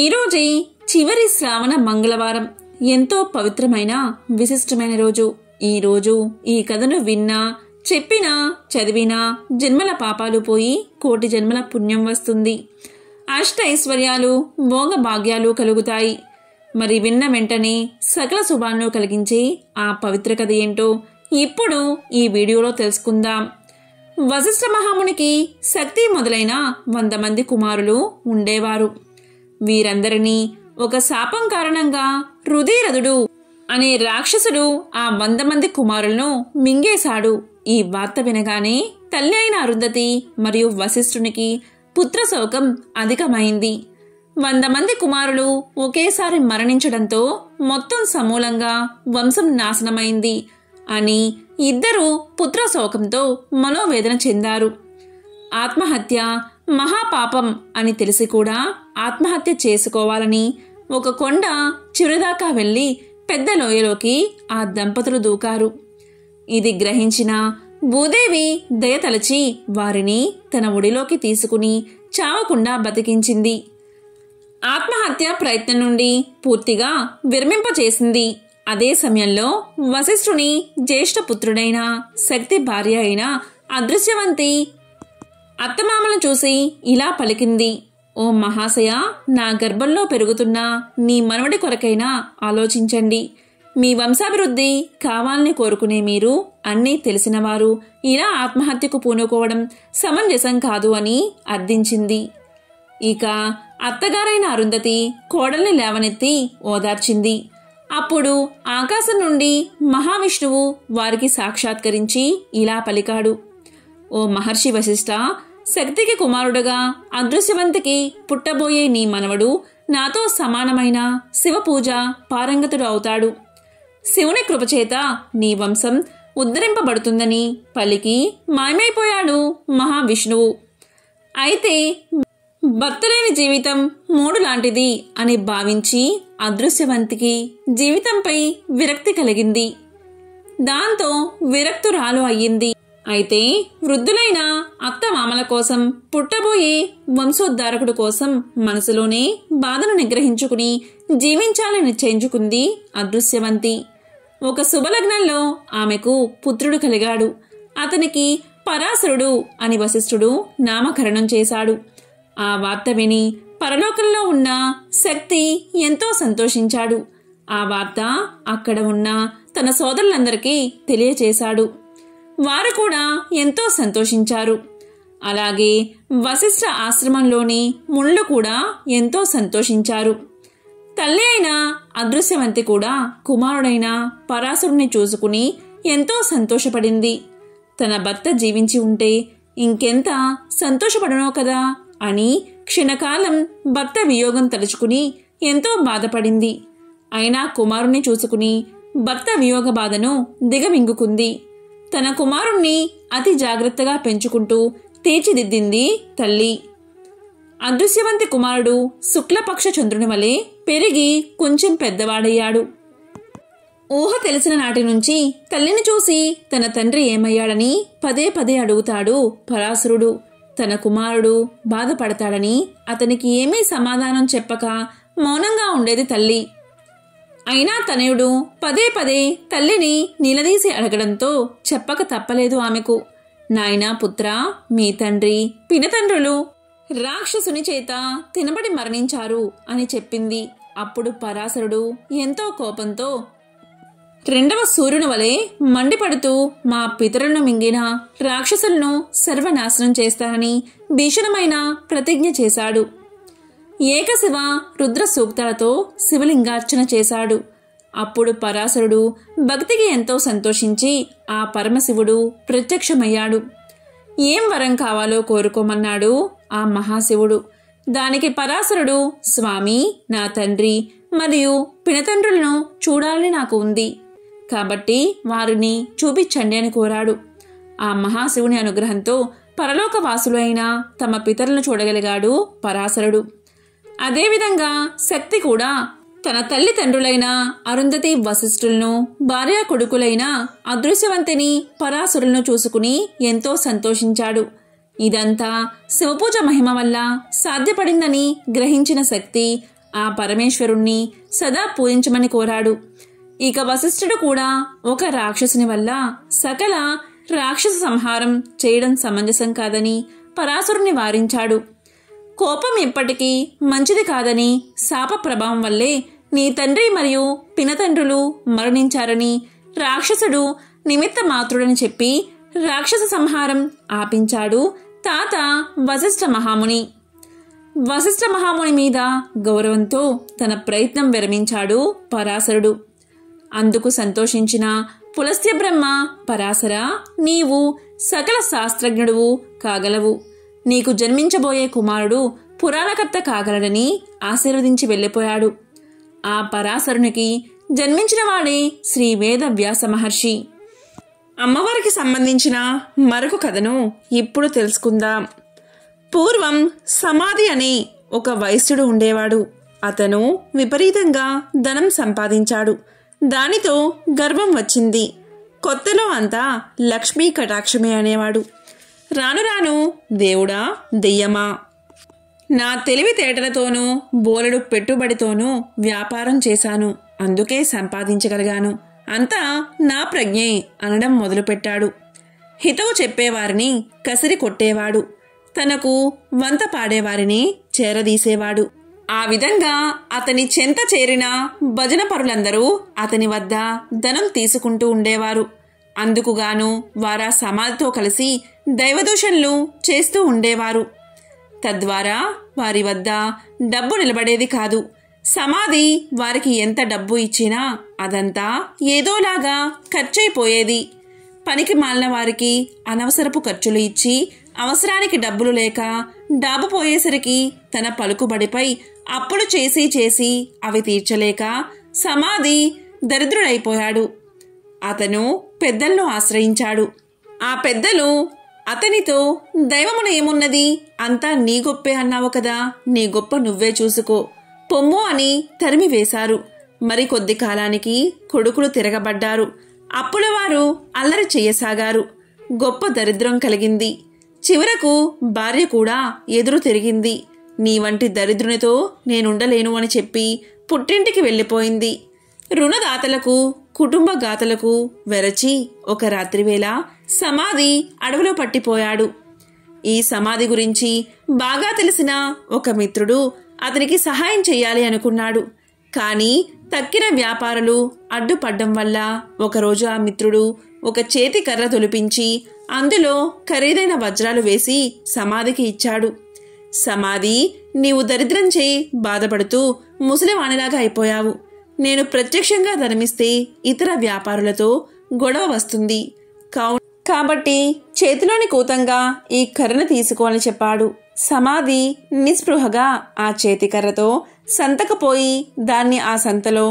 ఈరోజే చివరి శ్రావణ మంగళవారం ఎంతో పవిత్రమైన విశిష్టమైన రోజు ఈ రోజు ఈ కథను విన్నా చెప్పినా చదివినా జన్మల పాపాలు పోయి కోటి జన్మల పుణ్యం వస్తుంది అష్ట ఐశ్వర్యాలు భోగ భాగ్యాలు కలుగుతాయి మరి విన్న వెంటనే సకల శుభాలను కలిగించే ఆ పవిత్ర కథ ఏంటో ఇప్పుడు ఈ వీడియోలో తెలుసుకుందాం వశిష్ఠ మహామునికి శక్తి మొదలైన వంద మంది కుమారులు ఉండేవారు వీరందరినీ ఒక శాపం కారణంగా హృదయరథుడు అనే రాక్షసుడు ఆ వంద మంది కుమారులను మింగేశాడు ఈ వార్త వినగానే తల్లి అయిన అరుంధతి మరియు వశిష్ఠునికి పుత్రశోకం అధికమైంది వంద మంది కుమారులు ఒకేసారి మరణించడంతో మొత్తం సమూలంగా వంశం నాశనమైంది అని ఇద్దరూ పుత్రశోకంతో మనోవేదన చెందారు ఆత్మహత్య మహాపాపం అని తెలిసి కూడా ఆత్మహత్య చేసుకోవాలని ఒక కొండ చివరిదాకా వెళ్ళి పెద్ద లోయలోకి ఆ దంపతులు దూకారు ఇది గ్రహించిన భూదేవి దయతలచి వారిని తన ఒడిలోకి తీసుకుని చావకుండా బతికించింది ఆత్మహత్య ప్రయత్నం నుండి పూర్తిగా విరమింపచేసింది అదే సమయంలో వశిష్ఠుని జ్యేష్ఠపుత్రుడైన శక్తి భార్య అయిన అదృశ్యవంతి అత్తమామలను చూసి ఇలా పలికింది ఓ మహాశయ నా గర్భంలో పెరుగుతున్న నీ మనవడి కొరకైనా ఆలోచించండి మీ వంశాభివృద్ధి కావాలని కోరుకునే మీరు అన్నీ తెలిసినవారు ఇలా ఆత్మహత్యకు పూనుకోవడం సమంజసం కాదు అని అర్థించింది ఇక అత్తగారైన అరుంధతి కోడల్ని లేవనెత్తి ఓదార్చింది అప్పుడు ఆకాశం నుండి మహావిష్ణువు వారికి సాక్షాత్కరించి ఇలా పలికాడు ఓ మహర్షి వశిష్ఠ శక్తికి కుమారుడుగా అదృశ్యవంతికి పుట్టబోయే నీ మనవడు నాతో సమానమైన శివపూజ పారంగతుడు అవుతాడు శివుని కృపచేత నీ వంశం ఉద్ధరింపబడుతుందని పలికి మాయమైపోయాడు మహావిష్ణువు అయితే భక్తులేని జీవితం మూడు లాంటిది అని భావించి అదృశ్యవంతికి జీవితంపై విరక్తి కలిగింది దాంతో విరక్తురాలు అయ్యింది అయితే వృద్ధులైన మామల కోసం పుట్టబోయే వంశోద్ధారకుడు కోసం మనసులోనే బాధను నిగ్రహించుకుని జీవించాలని నిశ్చయించుకుంది అదృశ్యవంతి ఒక శుభలగ్నంలో ఆమెకు పుత్రుడు కలిగాడు అతనికి పరాశరుడు అని వశిష్ఠుడు నామకరణం చేశాడు ఆ వార్త విని పరలోకంలో ఉన్న శక్తి ఎంతో సంతోషించాడు ఆ వార్త అక్కడ ఉన్న తన సోదరులందరికీ తెలియచేశాడు వారు కూడా ఎంతో సంతోషించారు అలాగే వశిష్ఠ ఆశ్రమంలోని ముళ్ళు కూడా ఎంతో సంతోషించారు తల్లి అయిన అదృశ్యవంతి కూడా కుమారుడైన పరాశుడిని చూసుకుని ఎంతో సంతోషపడింది తన భర్త జీవించి ఉంటే ఇంకెంత సంతోషపడనో కదా అని క్షణకాలం భర్త వియోగం తలుచుకుని ఎంతో బాధపడింది అయినా కుమారుణ్ణి చూసుకుని భర్త వియోగ బాధను దిగమింగుకుంది తన కుమారుణ్ణి అతి జాగ్రత్తగా పెంచుకుంటూ తీర్చిదిద్దింది తల్లి అదృశ్యవంతి కుమారుడు శుక్లపక్ష చంద్రుని వలె పెరిగి కొంచెం పెద్దవాడయ్యాడు ఊహ తెలిసిన నాటి నుంచి తల్లిని చూసి తన తండ్రి ఏమయ్యాడని పదే పదే అడుగుతాడు పరాశురుడు తన కుమారుడు బాధపడతాడని అతనికి ఏమీ సమాధానం చెప్పక మౌనంగా ఉండేది తల్లి అయినా తనయుడు పదే పదే తల్లిని నిలదీసి అడగడంతో చెప్పక తప్పలేదు ఆమెకు నాయనా పుత్ర మీ తండ్రి పినతండ్రులు రాక్షసుని చేత తినబడి మరణించారు అని చెప్పింది అప్పుడు పరాశరుడు ఎంతో కోపంతో రెండవ సూర్యుని వలె మండిపడుతూ మా పితరులను మింగిన రాక్షసులను సర్వనాశనం చేస్తానని భీషణమైన ప్రతిజ్ఞ చేశాడు ఏకశివ రుద్ర సూక్తాలతో శివలింగార్చన చేశాడు అప్పుడు పరాశరుడు భక్తికి ఎంతో సంతోషించి ఆ పరమశివుడు ప్రత్యక్షమయ్యాడు ఏం వరం కావాలో కోరుకోమన్నాడు ఆ మహాశివుడు దానికి పరాశరుడు స్వామి నా తండ్రి మరియు పినతండ్రులను చూడాలని నాకు ఉంది కాబట్టి వారిని చూపించండి అని కోరాడు ఆ మహాశివుని అనుగ్రహంతో పరలోకవాసులు అయిన తమ పితరులను చూడగలిగాడు పరాశరుడు అదేవిధంగా శక్తి కూడా తన తల్లిదండ్రులైన అరుంధతి వశిష్ఠులను భార్యా కొడుకులైన అదృశ్యవంతిని పరాశురులను చూసుకుని ఎంతో సంతోషించాడు ఇదంతా శివపూజ మహిమ వల్ల సాధ్యపడిందని గ్రహించిన శక్తి ఆ పరమేశ్వరుణ్ణి సదా పూజించమని కోరాడు ఇక వశిష్ఠుడు కూడా ఒక రాక్షసుని వల్ల సకల రాక్షస సంహారం చేయడం సమంజసం కాదని పరాశురుని వారించాడు కోపం ఎప్పటికీ మంచిది కాదని శాప ప్రభావం వల్లే నీ తండ్రి మరియు పినతండ్రులు మరణించారని రాక్షసుడు నిమిత్త మాతృడని చెప్పి రాక్షస సంహారం ఆపించాడు తాత వశిష్ఠ మహాముని వశిష్ఠ మహాముని మీద గౌరవంతో తన ప్రయత్నం విరమించాడు పరాశరుడు అందుకు సంతోషించిన పులస్య బ్రహ్మ పరాశర నీవు సకల శాస్త్రజ్ఞుడువు కాగలవు నీకు జన్మించబోయే కుమారుడు పురాణకర్త కాగలడని ఆశీర్వదించి వెళ్ళిపోయాడు ఆ పరాశరునికి జన్మించినవాడే శ్రీ వేద వ్యాస మహర్షి అమ్మవారికి సంబంధించిన మరొక కథను ఇప్పుడు తెలుసుకుందాం పూర్వం సమాధి అనే ఒక వైశ్యుడు ఉండేవాడు అతను విపరీతంగా ధనం సంపాదించాడు దానితో గర్వం వచ్చింది కొత్తలో అంతా లక్ష్మీ కటాక్షమే అనేవాడు రాను రాను దేవుడా దెయ్యమా నా తెలివితేటలతోనూ బోలెడు పెట్టుబడితోనూ వ్యాపారం చేశాను అందుకే సంపాదించగలిగాను అంతా నా ప్రజ్ఞే అనడం మొదలుపెట్టాడు హితవు చెప్పేవారిని కసిరి కొట్టేవాడు తనకు వంత పాడేవారిని చేరదీసేవాడు ఆ విధంగా అతని చెంత చేరిన భజన పరులందరూ అతని వద్ద ధనం తీసుకుంటూ ఉండేవారు అందుకుగాను వారా సమాధితో కలిసి దైవదూషణలు చేస్తూ ఉండేవారు తద్వారా వారి వద్ద డబ్బు నిలబడేది కాదు సమాధి వారికి ఎంత డబ్బు ఇచ్చినా అదంతా ఏదోలాగా ఖర్చయిపోయేది పనికి మాలిన వారికి అనవసరపు ఖర్చులు ఇచ్చి అవసరానికి డబ్బులు లేక డాబు పోయేసరికి తన పలుకుబడిపై అప్పులు చేసి చేసి అవి తీర్చలేక సమాధి దరిద్రుడైపోయాడు అతను పెద్దలను ఆశ్రయించాడు ఆ పెద్దలు అతనితో దైవమున ఏమున్నది అంతా నీ గొప్పే అన్నావు కదా నీ గొప్ప నువ్వే చూసుకో పొమ్ము అని తరిమివేశారు మరికొద్ది కాలానికి కొడుకులు తిరగబడ్డారు అప్పుల వారు అల్లరి చేయసాగారు గొప్ప దరిద్రం కలిగింది చివరకు భార్య కూడా ఎదురు తిరిగింది నీ వంటి దరిద్రునితో నేనుండలేను అని చెప్పి పుట్టింటికి వెళ్ళిపోయింది రుణదాతలకు కుటుంబ గాథలకు వెరచి ఒక రాత్రివేళ సమాధి అడవిలో పట్టిపోయాడు ఈ సమాధి గురించి బాగా తెలిసిన ఒక మిత్రుడు అతనికి సహాయం చేయాలి అనుకున్నాడు కానీ తక్కిన వ్యాపారులు అడ్డుపడ్డం వల్ల ఒకరోజు ఆ మిత్రుడు ఒక చేతి కర్ర తొలిపించి అందులో ఖరీదైన వజ్రాలు వేసి సమాధికి ఇచ్చాడు సమాధి నీవు దరిద్రం చేయి బాధపడుతూ ముసలివాణిలాగా అయిపోయావు నేను ప్రత్యక్షంగా ధర్మిస్తే ఇతర వ్యాపారులతో గొడవ వస్తుంది కాబట్టి చేతిలోని కూతంగా ఈ కర్రను తీసుకోవాలని చెప్పాడు సమాధి నిస్పృహగా ఆ చేతికర్రతో సంతకపోయి దాన్ని ఆ సంతలో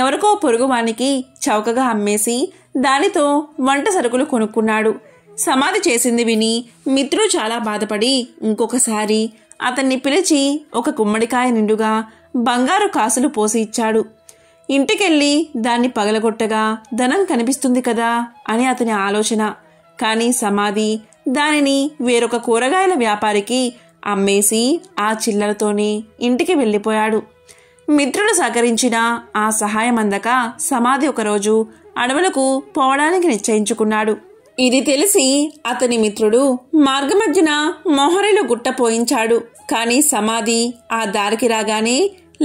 ఎవరికో పొరుగువానికి చౌకగా అమ్మేసి దానితో వంట సరుకులు కొనుక్కున్నాడు సమాధి చేసింది విని మిత్రుడు చాలా బాధపడి ఇంకొకసారి అతన్ని పిలిచి ఒక గుమ్మడికాయ నిండుగా బంగారు కాసులు పోసి ఇచ్చాడు ఇంటికెళ్ళి దాన్ని పగలగొట్టగా ధనం కనిపిస్తుంది కదా అని అతని ఆలోచన కానీ సమాధి దానిని వేరొక కూరగాయల వ్యాపారికి అమ్మేసి ఆ చిల్లలతోనే ఇంటికి వెళ్ళిపోయాడు మిత్రుడు సహకరించిన ఆ సహాయం అందక సమాధి ఒకరోజు అడవులకు పోవడానికి నిశ్చయించుకున్నాడు ఇది తెలిసి అతని మిత్రుడు మార్గమధ్యన మొహరిలో గుట్ట పోయించాడు కానీ సమాధి ఆ దారికి రాగానే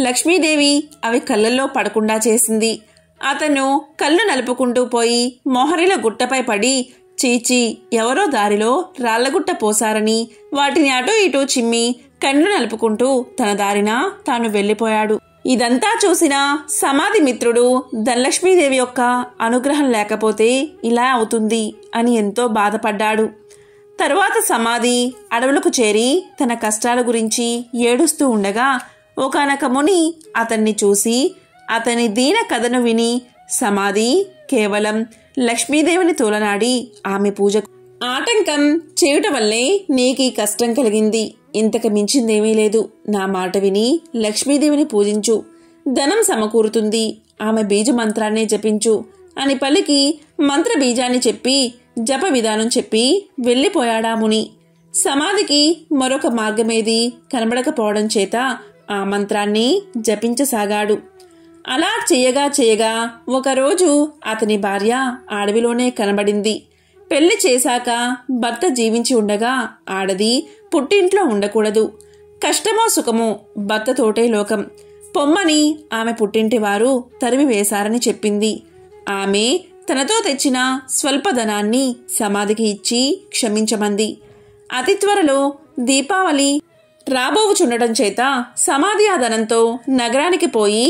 లక్ష్మీదేవి అవి కళ్ళల్లో పడకుండా చేసింది అతను కళ్ళు నలుపుకుంటూ పోయి మొహరిల గుట్టపై పడి చీచి ఎవరో దారిలో రాళ్లగుట్ట పోసారని వాటిని అటూ ఇటూ చిమ్మి కళ్ళు నలుపుకుంటూ తన దారిన తాను వెళ్ళిపోయాడు ఇదంతా చూసిన సమాధి మిత్రుడు ధనలక్ష్మీదేవి యొక్క అనుగ్రహం లేకపోతే ఇలా అవుతుంది అని ఎంతో బాధపడ్డాడు తరువాత సమాధి అడవులకు చేరి తన కష్టాల గురించి ఏడుస్తూ ఉండగా ఒకనక ముని అతన్ని చూసి అతని దీన కథను విని సమాధి కేవలం లక్ష్మీదేవిని తోలనాడి ఆమె పూజకు ఆటంకం చేయుట వల్లే నీకీ కష్టం కలిగింది ఇంతకు మించిందేమీ లేదు నా మాట విని లక్ష్మీదేవిని పూజించు ధనం సమకూరుతుంది ఆమె బీజ మంత్రాన్ని జపించు అని పలికి మంత్ర బీజాన్ని చెప్పి జప విధానం చెప్పి వెళ్ళిపోయాడా ముని సమాధికి మరొక మార్గమేది కనబడకపోవడం చేత ఆ మంత్రాన్ని జపించసాగాడు అలా చేయగా చేయగా ఒకరోజు అతని భార్య అడవిలోనే కనబడింది పెళ్లి చేశాక భర్త జీవించి ఉండగా ఆడది పుట్టింట్లో ఉండకూడదు కష్టమో సుఖమో భర్తతోటే లోకం పొమ్మని ఆమె పుట్టింటి వారు తరిమి వేశారని చెప్పింది ఆమె తనతో తెచ్చిన స్వల్పధనాన్ని సమాధికి ఇచ్చి క్షమించమంది అతి త్వరలో దీపావళి చుండటం చేత సమాధి ఆదనంతో నగరానికి పోయి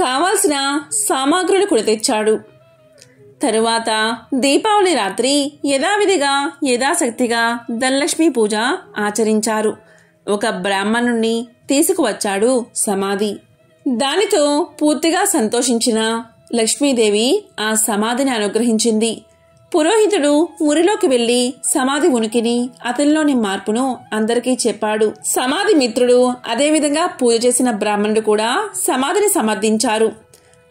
కావాల్సిన సామాగ్రులు తెచ్చాడు తరువాత దీపావళి రాత్రి యథావిధిగా యథాశక్తిగా ధనలక్ష్మి పూజ ఆచరించారు ఒక బ్రాహ్మణుణ్ణి తీసుకువచ్చాడు సమాధి దానితో పూర్తిగా సంతోషించిన లక్ష్మీదేవి ఆ సమాధిని అనుగ్రహించింది పురోహితుడు ఊరిలోకి వెళ్లి సమాధి ఉనికిని అతనిలోని మార్పును అందరికీ చెప్పాడు సమాధి మిత్రుడు అదేవిధంగా పూజ చేసిన బ్రాహ్మణుడు కూడా సమాధిని సమర్థించారు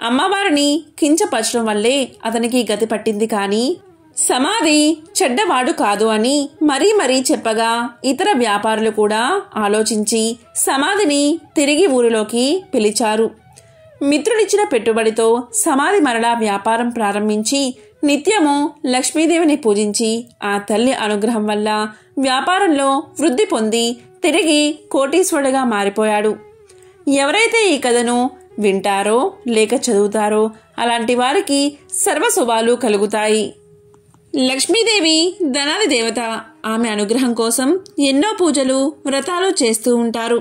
అమ్మవారిని కించపరచడం వల్లే అతనికి గతి పట్టింది కానీ సమాధి చెడ్డవాడు కాదు అని మరీ మరీ చెప్పగా ఇతర వ్యాపారులు కూడా ఆలోచించి సమాధిని తిరిగి ఊరిలోకి పిలిచారు మిత్రుడిచ్చిన పెట్టుబడితో సమాధి మరలా వ్యాపారం ప్రారంభించి నిత్యము లక్ష్మీదేవిని పూజించి ఆ తల్లి అనుగ్రహం వల్ల వ్యాపారంలో వృద్ధి పొంది తిరిగి కోటీశ్వరుడిగా మారిపోయాడు ఎవరైతే ఈ కథను వింటారో లేక చదువుతారో అలాంటి వారికి సర్వశుభాలు కలుగుతాయి లక్ష్మీదేవి ధనాది దేవత ఆమె అనుగ్రహం కోసం ఎన్నో పూజలు వ్రతాలు చేస్తూ ఉంటారు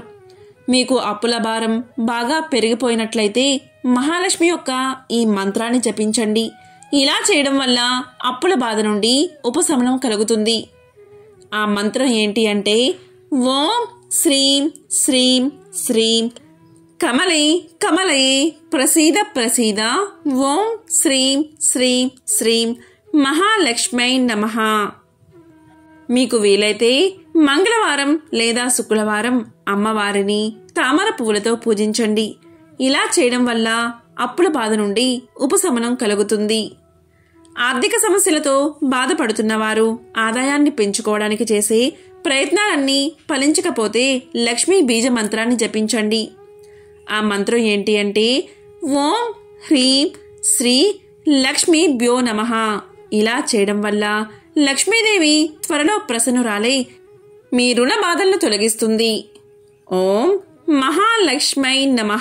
మీకు అప్పుల భారం బాగా పెరిగిపోయినట్లయితే మహాలక్ష్మి యొక్క ఈ మంత్రాన్ని జపించండి ఇలా చేయడం వల్ల అప్పుల బాధ నుండి ఉపశమనం కలుగుతుంది ఆ మంత్రం ఏంటి అంటే ఓం శ్రీం శ్రీం శ్రీం కమలే కమలై ప్రసీద ప్రసీద ఓం శ్రీం శ్రీం శ్రీం మహాలక్ష్మై నమ మీకు వీలైతే మంగళవారం లేదా శుక్రవారం అమ్మవారిని తామర పువ్వులతో పూజించండి ఇలా చేయడం వల్ల అప్పుల బాధ నుండి ఉపశమనం కలుగుతుంది ఆర్థిక సమస్యలతో బాధపడుతున్నవారు ఆదాయాన్ని పెంచుకోవడానికి చేసే ప్రయత్నాలన్నీ ఫలించకపోతే లక్ష్మీ బీజ మంత్రాన్ని జపించండి ఆ మంత్రం ఏంటి అంటే ఓం హ్రీం శ్రీ లక్ష్మీ బ్యో నమ ఇలా చేయడం వల్ల లక్ష్మీదేవి త్వరలో ప్రసన్నురాలై మీ రుణ బాధలను తొలగిస్తుంది ఓం మహాలక్ష్మై నమ